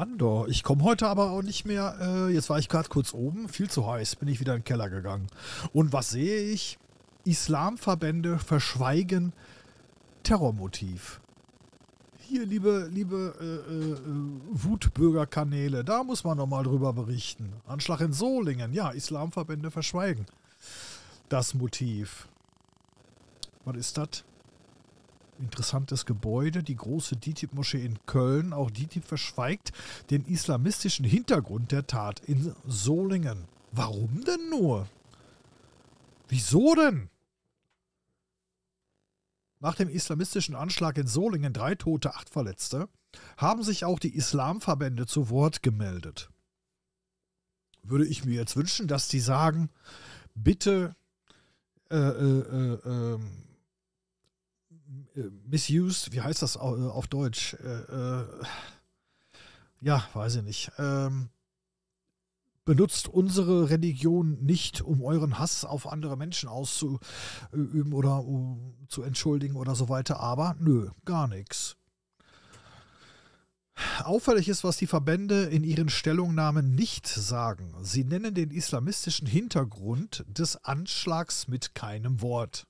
Andor. Ich komme heute aber auch nicht mehr. Äh, jetzt war ich gerade kurz oben, viel zu heiß, bin ich wieder in den Keller gegangen. Und was sehe ich? Islamverbände verschweigen Terrormotiv. Hier, liebe, liebe äh, äh, Wutbürgerkanäle, da muss man nochmal drüber berichten. Anschlag in Solingen, ja, Islamverbände verschweigen das Motiv. Was ist das? interessantes Gebäude, die große DITIB-Moschee in Köln. Auch DITIB verschweigt den islamistischen Hintergrund der Tat in Solingen. Warum denn nur? Wieso denn? Nach dem islamistischen Anschlag in Solingen drei Tote, acht Verletzte, haben sich auch die Islamverbände zu Wort gemeldet. Würde ich mir jetzt wünschen, dass die sagen, bitte äh, äh, äh, ähm, äh, misused, wie heißt das äh, auf Deutsch? Äh, äh, ja, weiß ich nicht. Ähm, benutzt unsere Religion nicht, um euren Hass auf andere Menschen auszuüben oder um zu entschuldigen oder so weiter, aber nö, gar nichts. Auffällig ist, was die Verbände in ihren Stellungnahmen nicht sagen. Sie nennen den islamistischen Hintergrund des Anschlags mit keinem Wort.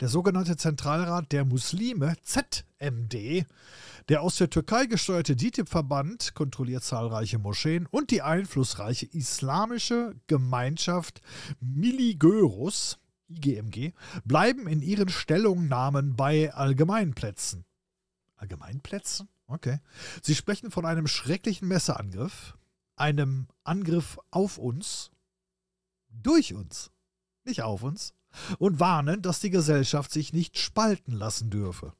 Der sogenannte Zentralrat der Muslime, ZMD, der aus der Türkei gesteuerte DITIB-Verband kontrolliert zahlreiche Moscheen und die einflussreiche islamische Gemeinschaft Miligörus, IGMG, bleiben in ihren Stellungnahmen bei Allgemeinplätzen. Allgemeinplätzen? Okay. Sie sprechen von einem schrecklichen Messerangriff, einem Angriff auf uns, durch uns, nicht auf uns, und warnen, dass die Gesellschaft sich nicht spalten lassen dürfe.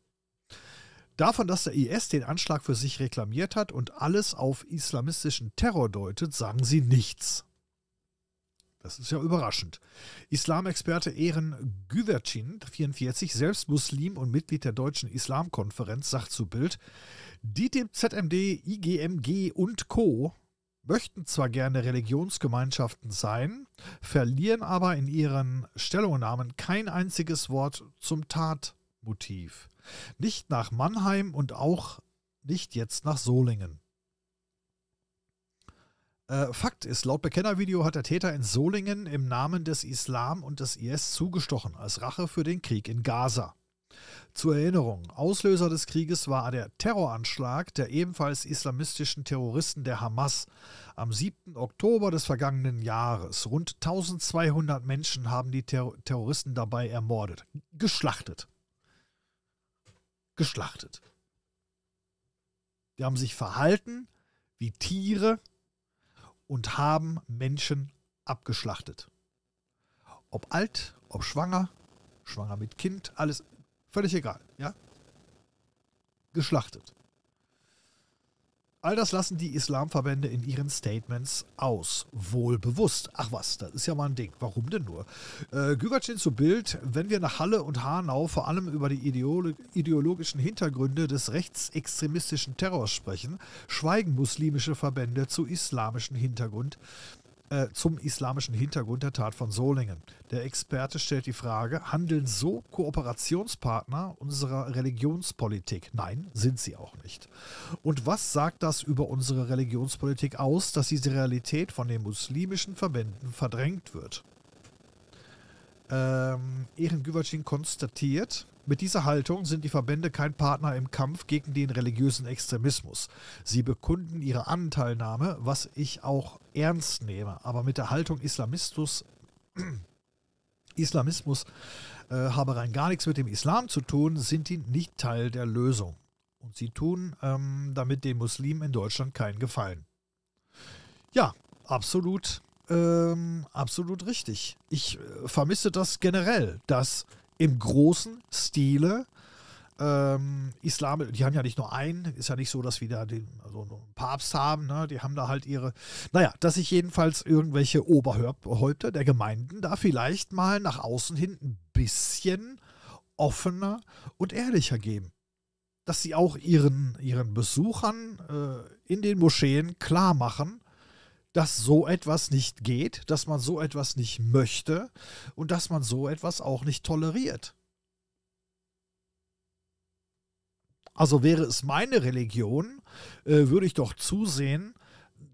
Davon, dass der IS den Anschlag für sich reklamiert hat und alles auf islamistischen Terror deutet, sagen sie nichts. Das ist ja überraschend. Islamexperte Ehren Güvercin, 44, selbst Muslim und Mitglied der Deutschen Islamkonferenz, sagt zu Bild, die dem ZMD, IGMG und Co möchten zwar gerne Religionsgemeinschaften sein, verlieren aber in ihren Stellungnahmen kein einziges Wort zum Tatmotiv. Nicht nach Mannheim und auch nicht jetzt nach Solingen. Äh, Fakt ist, laut Bekennervideo hat der Täter in Solingen im Namen des Islam und des IS zugestochen, als Rache für den Krieg in Gaza. Zur Erinnerung, Auslöser des Krieges war der Terroranschlag der ebenfalls islamistischen Terroristen der Hamas am 7. Oktober des vergangenen Jahres. Rund 1200 Menschen haben die Ter Terroristen dabei ermordet, geschlachtet. Geschlachtet. Die haben sich verhalten wie Tiere und haben Menschen abgeschlachtet. Ob alt, ob schwanger, schwanger mit Kind, alles Völlig egal, ja? Geschlachtet. All das lassen die Islamverbände in ihren Statements aus. Wohlbewusst. Ach was, das ist ja mal ein Ding. Warum denn nur? Äh, Güvercin zu Bild, wenn wir nach Halle und Hanau vor allem über die ideologischen Hintergründe des rechtsextremistischen Terrors sprechen, schweigen muslimische Verbände zu islamischem Hintergrund, äh, zum islamischen Hintergrund der Tat von Solingen. Der Experte stellt die Frage, handeln so Kooperationspartner unserer Religionspolitik? Nein, sind sie auch nicht. Und was sagt das über unsere Religionspolitik aus, dass diese Realität von den muslimischen Verbänden verdrängt wird? Ähm, Ehren Güvercin konstatiert, mit dieser Haltung sind die Verbände kein Partner im Kampf gegen den religiösen Extremismus. Sie bekunden ihre Anteilnahme, was ich auch ernst nehme. Aber mit der Haltung Islamistus, Islamismus äh, habe rein gar nichts mit dem Islam zu tun, sind die nicht Teil der Lösung. Und sie tun ähm, damit den Muslimen in Deutschland keinen Gefallen. Ja, absolut, ähm, absolut richtig. Ich äh, vermisse das generell, dass im großen Stile ähm, Islam, die haben ja nicht nur einen, ist ja nicht so, dass wir da den also einen Papst haben, ne? die haben da halt ihre, naja, dass sich jedenfalls irgendwelche Oberhäupter der Gemeinden da vielleicht mal nach außen hin ein bisschen offener und ehrlicher geben. Dass sie auch ihren, ihren Besuchern äh, in den Moscheen klar machen, dass so etwas nicht geht, dass man so etwas nicht möchte und dass man so etwas auch nicht toleriert. Also wäre es meine Religion, äh, würde ich doch zusehen,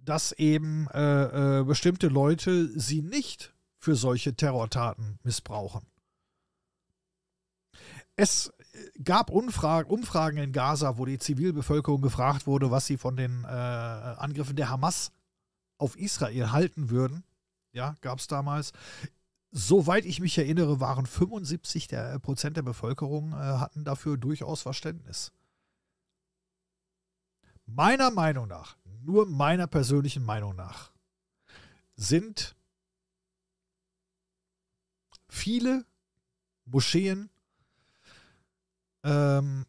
dass eben äh, äh, bestimmte Leute sie nicht für solche Terrortaten missbrauchen. Es äh, gab Umfragen, Umfragen in Gaza, wo die Zivilbevölkerung gefragt wurde, was sie von den äh, Angriffen der Hamas auf Israel halten würden. Ja, gab es damals. Soweit ich mich erinnere, waren 75 der, äh, Prozent der Bevölkerung äh, hatten dafür durchaus Verständnis. Meiner Meinung nach, nur meiner persönlichen Meinung nach, sind viele Moscheen ähm,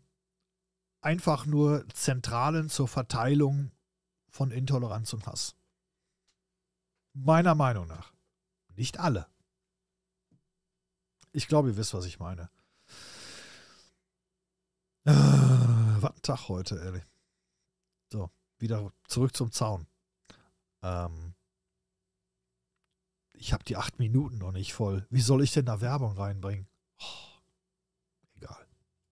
einfach nur Zentralen zur Verteilung von Intoleranz und Hass. Meiner Meinung nach. Nicht alle. Ich glaube, ihr wisst, was ich meine. Äh, was ein Tag heute, ehrlich. So, wieder zurück zum Zaun. Ähm, ich habe die acht Minuten noch nicht voll. Wie soll ich denn da Werbung reinbringen? Oh.